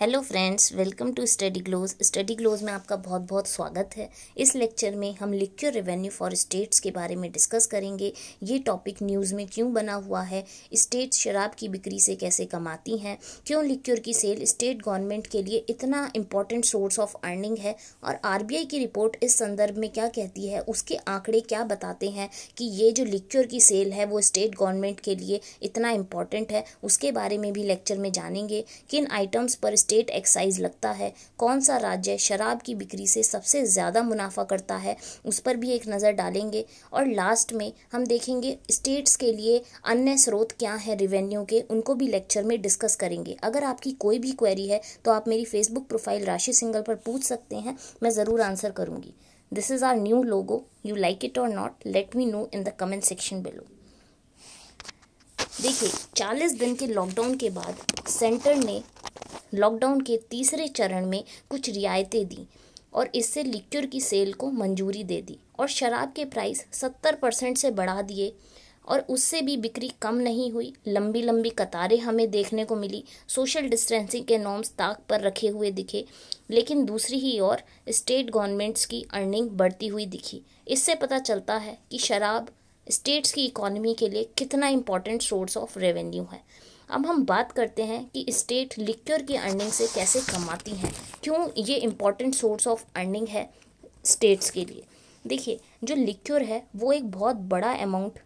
hello friends welcome to study glows study glows में आपका बहुत बहुत स्वागत है इस लेक्चर में हम लिक्योर रेवेन्यू फॉर स्टेट्स के बारे में डिस्कस करेंगे ये टॉपिक न्यूज़ में क्यों बना हुआ है स्टेट्स शराब की बिक्री से कैसे कमाती हैं क्यों लिक्योर की सेल स्टेट गवर्नमेंट के लिए इतना इम्पॉर्टेंट सोर्स ऑफ अर्निंग है और आर की रिपोर्ट इस संदर्भ में क्या कहती है उसके आंकड़े क्या बताते हैं कि ये जो लिक्योर की सेल है वो स्टेट गवर्नमेंट के लिए इतना इम्पॉर्टेंट है उसके बारे में भी लेक्चर में जानेंगे किन आइटम्स पर स्टेट एक्साइज लगता है कौन सा राज्य शराब की बिक्री से सबसे ज़्यादा मुनाफा करता है उस पर भी एक नज़र डालेंगे और लास्ट में हम देखेंगे स्टेट्स के लिए अन्य स्रोत क्या हैं रिवेन्यू के उनको भी लेक्चर में डिस्कस करेंगे अगर आपकी कोई भी क्वेरी है तो आप मेरी फेसबुक प्रोफाइल राशि सिंगल पर पूछ सकते हैं मैं ज़रूर आंसर करूँगी this is our new logo you like it or not let me know in the comment section below देखिए 40 दिन के लॉकडाउन के बाद सेंटर ने लॉकडाउन के तीसरे चरण में कुछ रियायतें दी और इससे लिक्योर की सेल को मंजूरी दे दी और शराब के प्राइस सत्तर परसेंट से बढ़ा दिए और उससे भी बिक्री कम नहीं हुई लंबी लंबी कतारें हमें देखने को मिली सोशल डिस्टेंसिंग के नॉर्म्स ताक पर रखे हुए दिखे लेकिन दूसरी ही ओर स्टेट गवर्नमेंट्स की अर्निंग बढ़ती हुई दिखी इससे पता चलता है कि शराब स्टेट्स की इकोनॉमी के लिए कितना इंपॉर्टेंट सोर्स ऑफ रेवेन्यू है अब हम बात करते हैं कि स्टेट लिक्योर की अर्निंग से कैसे कमाती हैं क्यों ये इम्पॉर्टेंट सोर्स ऑफ अर्निंग है स्टेट्स के लिए देखिए जो लिक्योर है वो एक बहुत बड़ा अमाउंट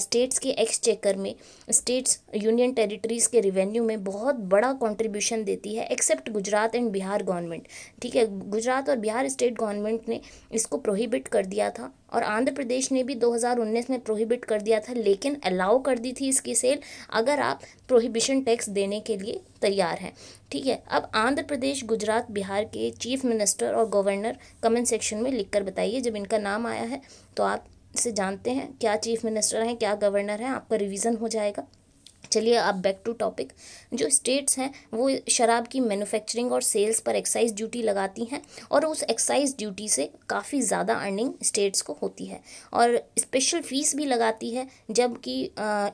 स्टेट्स के एक्सचेकर में स्टेट्स यूनियन टेरिटरीज़ के रिवेन्यू में बहुत बड़ा कंट्रीब्यूशन देती है except Gujarat and Bihar government ठीक है गुजरात और बिहार स्टेट गवर्नमेंट ने इसको प्रोहिबिट कर दिया था और आंध्र प्रदेश ने भी 2019 में प्रोहिबिट कर दिया था लेकिन अलाउ कर दी थी इसकी सेल अगर आप प्रोहिबिशन टैक्स देने के लिए तैयार हैं ठीक है अब आंध्र प्रदेश गुजरात बिहार के चीफ मिनिस्टर और गवर्नर कमेंट सेक्शन में लिखकर बताइए जब इनका नाम आया है तो आप से जानते हैं क्या चीफ मिनिस्टर हैं क्या गवर्नर हैं आपका रिवीजन हो जाएगा चलिए अब बैक टू टॉपिक जो स्टेट्स हैं वो शराब की मैन्युफैक्चरिंग और सेल्स पर एक्साइज ड्यूटी लगाती हैं और उस एक्साइज ड्यूटी से काफ़ी ज़्यादा अर्निंग स्टेट्स को होती है और स्पेशल फीस भी लगाती है जबकि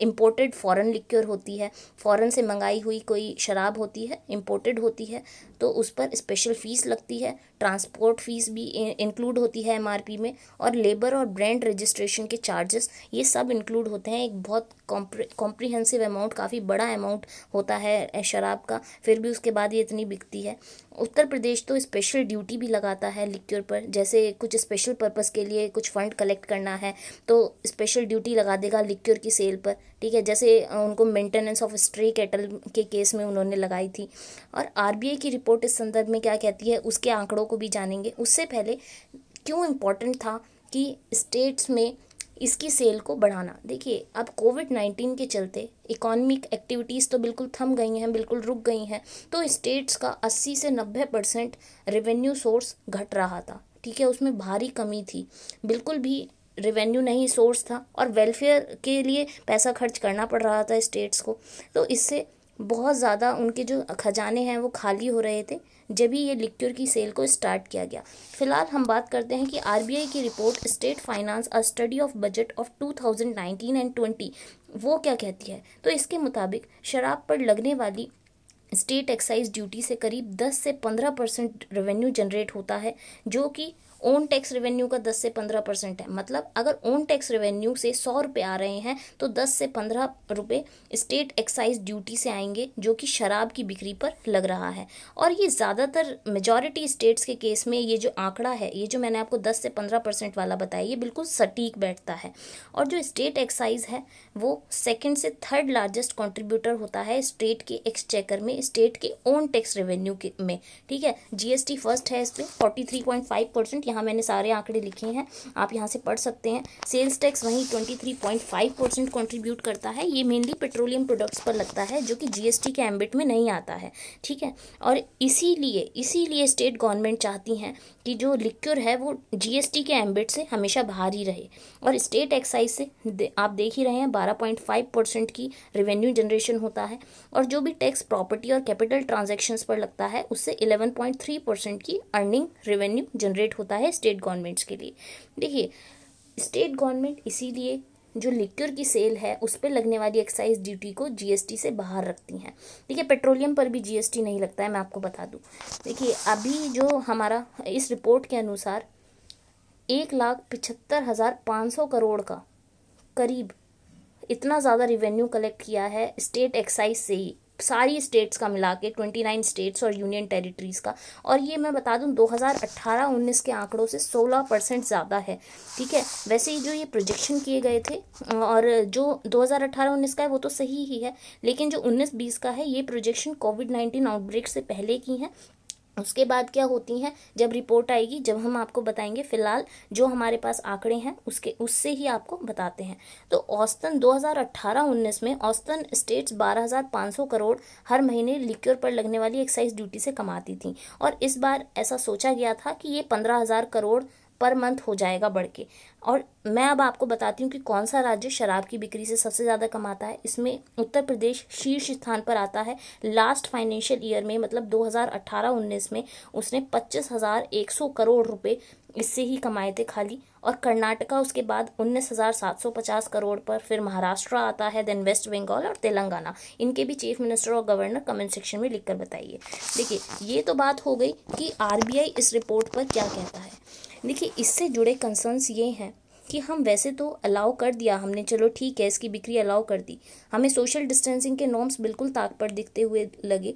इम्पोर्टेड फॉरेन लिक्योर होती है फॉरेन से मंगाई हुई कोई शराब होती है इम्पोर्टेड होती है तो उस पर स्पेशल फीस लगती है ट्रांसपोर्ट फीस भी इंक्लूड होती है एमआरपी में और लेबर और ब्रांड रजिस्ट्रेशन के चार्जेस ये सब इंक्लूड होते हैं एक बहुत कॉम्प्रिहेंसिव अमाउंट काफ़ी बड़ा अमाउंट होता है शराब का फिर भी उसके बाद ये इतनी बिकती है उत्तर प्रदेश तो स्पेशल ड्यूटी भी लगाता है लिक्योर पर जैसे कुछ स्पेशल पर्पज़ के लिए कुछ फ़ंड कलेक्ट करना है तो स्पेशल ड्यूटी लगा देगा लिक्योर की सेल पर ठीक है जैसे उनको मेंटेनेंस ऑफ स्ट्रे कैटल के केस में उन्होंने लगाई थी और आरबीआई की रिपोर्ट इस संदर्भ में क्या कहती है उसके आंकड़ों को भी जानेंगे उससे पहले क्यों इम्पोर्टेंट था कि स्टेट्स में इसकी सेल को बढ़ाना देखिए अब कोविड नाइन्टीन के चलते इकोनॉमिक एक्टिविटीज़ तो बिल्कुल थम गई हैं बिल्कुल रुक गई हैं तो स्टेट्स का 80 से 90 परसेंट रेवेन्यू सोर्स घट रहा था ठीक है उसमें भारी कमी थी बिल्कुल भी रेवेन्यू नहीं सोर्स था और वेलफेयर के लिए पैसा खर्च करना पड़ रहा था स्टेट्स को तो इससे बहुत ज़्यादा उनके जो खजाने हैं वो खाली हो रहे थे जब ही ये लिक्योर की सेल को स्टार्ट किया गया फिलहाल हम बात करते हैं कि आरबीआई की report state finance a study of budget of 2019 and 20 वो क्या कहती है तो इसके मुताबिक शराब पर लगने वाली स्टेट एक्साइज ड्यूटी से करीब 10 से 15 परसेंट रेवेन्यू जनरेट होता है जो कि ओन टैक्स रेवेन्यू का दस से पंद्रह परसेंट है मतलब अगर ओन टैक्स रेवेन्यू से सौ रुपये आ रहे हैं तो दस से पंद्रह रुपये स्टेट एक्साइज ड्यूटी से आएंगे जो कि शराब की बिक्री पर लग रहा है और ये ज़्यादातर मेजॉरिटी स्टेट्स के केस में ये जो आंकड़ा है ये जो मैंने आपको दस से पंद्रह परसेंट वाला बताया ये बिल्कुल सटीक बैठता है और जो स्टेट एक्साइज है वो सेकेंड से थर्ड लार्जेस्ट कॉन्ट्रीब्यूटर होता है स्टेट के एक्सचेकर में स्टेट के ओन टैक्स रेवेन्यू में ठीक है जी फर्स्ट है इस पर forty three point five percent यहाँ मैंने सारे आंकड़े लिखे हैं आप यहाँ से पढ़ सकते हैं सेल्स टैक्स वहीं twenty three point five percent contribute करता है ये मेनली पेट्रोलियम प्रोडक्ट्स पर लगता है जो कि जीएसटी के एम्बिट में नहीं आता है ठीक है और इसीलिए इसीलिए स्टेट गवर्नमेंट चाहती हैं कि जो लिक्योर है वो जीएसटी के एम्बिट से हमेशा बाहर ही रहे और स्टेट एक्साइज से आप देख ही रहे हैं बारह पॉइंट फाइव परसेंट की रेवेन्यू जनरेशन होता है और जो भी टैक्स प्रॉपर्टी और कैपिटल ट्रांजेक्शन पर लगता है उससे इलेवन पॉइंट थ्री परसेंट की अर्निंग रेवेन्यू जनरेट होता है होता है स्टेट गवर्नमेंट्स के लिए देखिए स्टेट गवर्नमेंट इसीलिए जो लिक्योर की सेल है उस पर लगने वाली एक्साइज ड्यूटी को जीएसटी से बाहर रखती हैं देखिए पेट्रोलियम पर भी जीएसटी नहीं लगता है मैं आपको बता दूं देखिए अभी जो हमारा इस रिपोर्ट के अनुसार एक लाख पिछहत्तर हज़ार पाँच सौ करोड़ का करीब इतना ज़्यादा रिवेन्यू कलेक्ट किया है स्टेट एक्साइज से ही सारी स्टेट्स का मिला के ट्वेंटी नाइन स्टेट्स और यूनियन टेरिटरीज़ का और ये मैं बता दूँ 2018-19 के आंकड़ों से 16 परसेंट ज़्यादा है ठीक है वैसे ही जो ये प्रोजेक्शन किए गए थे और जो 2018-19 का है वो तो सही ही है लेकिन जो 19-20 का है ये प्रोजेक्शन कोविड नाइन्टीन आउटब्रेक से पहले की हैं उसके बाद क्या होती हैं जब रिपोर्ट आएगी जब हम आपको बताएंगे फिलहाल जो हमारे पास आंकड़े हैं उसके उससे ही आपको बताते हैं तो औस्तन 2018-19 में औस्तन स्टेट्स 12,500 करोड़ हर महीने लिक्योर पर लगने वाली एक्साइज ड्यूटी से कमाती थी और इस बार ऐसा सोचा गया था कि ये 15,000 करोड़ पर मंथ हो जाएगा बढ़ के और मैं अब आपको बताती हूँ कि कौन सा राज्य शराब की बिक्री से सबसे ज़्यादा कमाता है इसमें उत्तर प्रदेश शीर्ष स्थान पर आता है लास्ट फाइनेंशियल ईयर में मतलब 2018-19 में उसने पच्चीस हज़ार एक सौ करोड़ रुपए इससे ही कमाए थे खाली और कर्नाटका उसके बाद उन्नीस हज़ार सात सौ पचास करोड़ पर फिर महाराष्ट्र आता है देन वेस्ट बंगाल और तेलंगाना इनके भी चीफ मिनिस्टर और गवर्नर कमेंट सेक्शन में लिख बताइए देखिए ये तो बात हो गई कि आर इस रिपोर्ट पर क्या कहता है देखिए इससे जुड़े कंसर्न्स ये हैं कि हम वैसे तो अलाउ कर दिया हमने चलो ठीक है इसकी बिक्री अलाउ कर दी हमें सोशल डिस्टेंसिंग के नॉर्म्स बिल्कुल ताक पर दिखते हुए लगे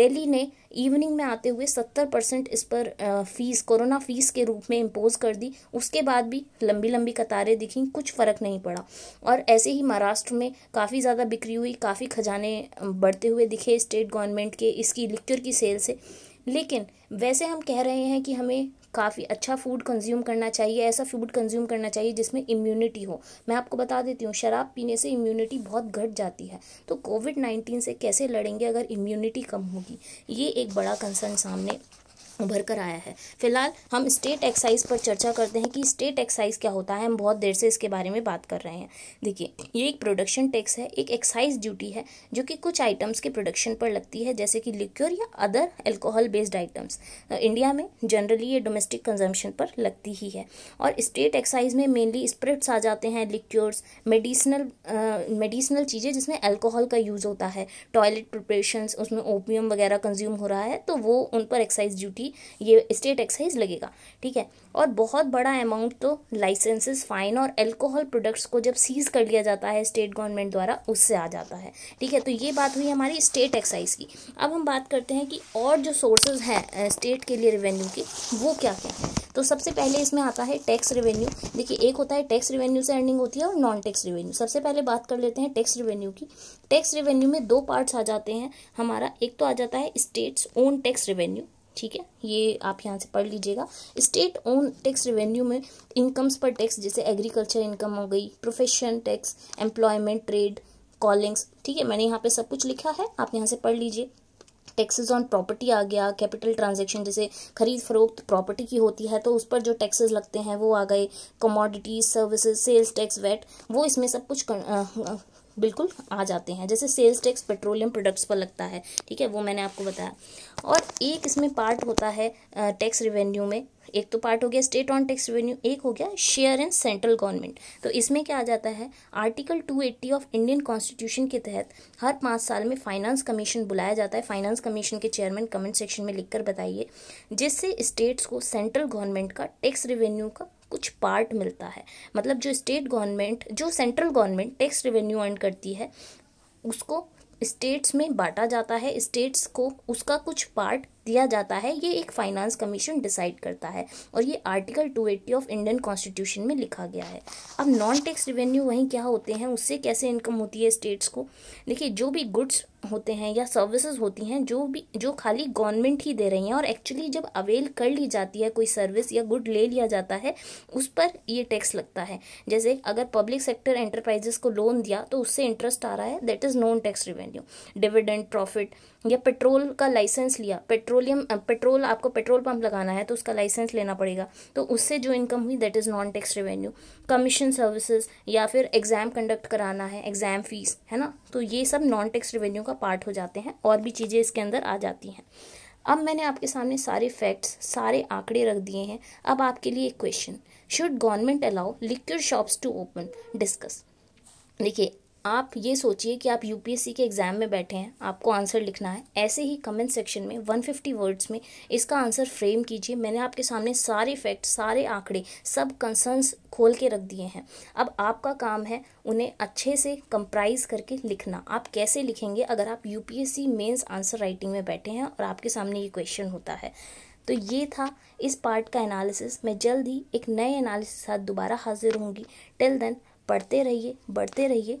दिल्ली ने इवनिंग में आते हुए सत्तर परसेंट इस पर फीस कोरोना फीस के रूप में इम्पोज कर दी उसके बाद भी लंबी लंबी कतारें दिखीं कुछ फ़र्क नहीं पड़ा और ऐसे ही महाराष्ट्र में काफ़ी ज़्यादा बिक्री हुई काफ़ी खजाने बढ़ते हुए दिखे स्टेट गवर्नमेंट के इसकी लिक्चर की सेल से लेकिन वैसे हम कह रहे हैं कि हमें काफ़ी अच्छा फूड कंज्यूम करना चाहिए ऐसा फूड कंज्यूम करना चाहिए जिसमें इम्यूनिटी हो मैं आपको बता देती हूँ शराब पीने से इम्यूनिटी बहुत घट जाती है तो कोविड नाइन्टीन से कैसे लड़ेंगे अगर इम्यूनिटी कम होगी ये एक बड़ा कंसर्न सामने उभर कर आया है फिलहाल हम स्टेट एक्साइज पर चर्चा करते हैं कि स्टेट एक्साइज क्या होता है हम बहुत देर से इसके बारे में बात कर रहे हैं देखिए ये एक प्रोडक्शन टैक्स है एक एक्साइज ड्यूटी है जो कि कुछ आइटम्स के प्रोडक्शन पर लगती है जैसे कि लिक्योर या other alcohol based items India में जनरली ये डोमेस्टिक कंजम्पशन पर लगती ही है और स्टेट एक्साइज में मेनली स्प्रिट्स आ जाते हैं लिक्योर्स मेडिसिनल मेडिसिनल चीज़ें जिसमें एल्कोहल का यूज़ होता है टॉयलेट प्रिपरेशन उसमें ओपियम वगैरह कंज्यूम हो रहा है तो वो उन पर एक्साइज ड्यूटी भी ये स्टेट एक्साइज लगेगा ठीक है और बहुत बड़ा अमाउंट तो लाइसेंसेस फाइन और अल्कोहल प्रोडक्ट्स को जब सीज कर लिया जाता है स्टेट गवर्नमेंट द्वारा उससे आ जाता है ठीक है तो ये बात हुई हमारी स्टेट एक्साइज की अब हम बात करते हैं कि और जो सोर्सेज हैं स्टेट के लिए रेवेन्यू की वो क्या क्या है तो सबसे पहले इसमें आता है टैक्स रेवेन्यू देखिए एक होता है टैक्स रेवेन्यू से अर्निंग होती है और नॉन टैक्स रेवेन्यू सबसे पहले बात कर लेते हैं टैक्स रेवेन्यू की टैक्स रेवेन्यू में दो पार्ट्स आ जाते हैं हमारा एक तो आ जाता है स्टेट्स ओन टैक्स रेवेन्यू ठीक है ये आप यहाँ से पढ़ लीजिएगा स्टेट ओन टैक्स रेवेन्यू में इनकम्स पर टैक्स जैसे एग्रीकल्चर इनकम हो गई profession tax employment trade callings ठीक है मैंने यहाँ पे सब कुछ लिखा है आप यहाँ से पढ़ लीजिए टैक्सेस ऑन प्रॉपर्टी आ गया कैपिटल ट्रांजेक्शन जैसे खरीद फरोख्त प्रॉपर्टी की होती है तो उस पर जो टैक्सेस लगते हैं वो आ गए commodities services sales tax VAT वो इसमें सब कुछ बिल्कुल आ जाते हैं जैसे सेल्स टैक्स पेट्रोलियम प्रोडक्ट्स पर लगता है ठीक है वो मैंने आपको बताया और एक इसमें पार्ट होता है टैक्स रिवेन्यू में एक तो पार्ट हो गया स्टेट ऑन टैक्स रिवेन्यू एक हो गया शेयर इन सेंट्रल गवर्नमेंट तो इसमें क्या आ जाता है आर्टिकल 280 ऑफ इंडियन कॉन्स्टिट्यूशन के तहत हर पाँच साल में फाइनेंस कमीशन बुलाया जाता है फाइनेंस कमीशन के चेयरमैन कमेंट सेक्शन में लिखकर बताइए जिससे स्टेट्स को सेंट्रल गवर्नमेंट का टैक्स रिवेन्यू का कुछ पार्ट मिलता है मतलब जो स्टेट गवर्नमेंट जो central government tax revenue earn करती है उसको स्टेट्स में बांटा जाता है स्टेट्स को उसका कुछ पार्ट दिया जाता है ये एक फाइनेंस कमीशन डिसाइड करता है और ये आर्टिकल 280 ऑफ इंडियन कॉन्स्टिट्यूशन में लिखा गया है अब नॉन टैक्स रिवेन्यू वहीं क्या होते हैं उससे कैसे इनकम होती है स्टेट्स को देखिए जो भी गुड्स होते हैं या सर्विसेज होती हैं जो भी जो खाली गवर्नमेंट ही दे रही हैं और एक्चुअली जब अवेल कर ली जाती है कोई सर्विस या गुड ले लिया जाता है उस पर ये टैक्स लगता है जैसे अगर पब्लिक सेक्टर एंटरप्राइजेस को लोन दिया तो उससे इंटरेस्ट आ रहा है that is non tax revenue dividend profit या पेट्रोल का लाइसेंस लिया पेट्रोलियम पेट्रोल आपको पेट्रोल पंप लगाना है तो उसका लाइसेंस लेना पड़ेगा तो उससे जो इनकम हुई that is non tax revenue commission services या फिर एग्ज़ाम कंडक्ट कराना है एग्ज़ाम फ़ीस है ना तो ये सब नॉन टैक्स रेवेन्यू का पार्ट हो जाते हैं और भी चीज़ें इसके अंदर आ जाती हैं अब मैंने आपके सामने सारे फैक्ट्स सारे आंकड़े रख दिए हैं अब आपके लिए एक question should government allow liquid shops to open discuss देखिए आप ये सोचिए कि आप यू के एग्ज़ाम में बैठे हैं आपको आंसर लिखना है ऐसे ही कमेंट सेक्शन में 150 वर्ड्स में इसका आंसर फ्रेम कीजिए मैंने आपके सामने सारे फैक्ट सारे आंकड़े सब कंसर्न्स खोल के रख दिए हैं अब आपका काम है उन्हें अच्छे से कंप्राइज करके लिखना आप कैसे लिखेंगे अगर आप U P S answer writing में बैठे हैं और आपके सामने ये क्वेश्चन होता है तो ये था इस पार्ट का एनालिसिस मैं जल्द ही एक नए एनालिसिस साथ दोबारा हाजिर होंगी टिल देन पढ़ते रहिए बढ़ते रहिए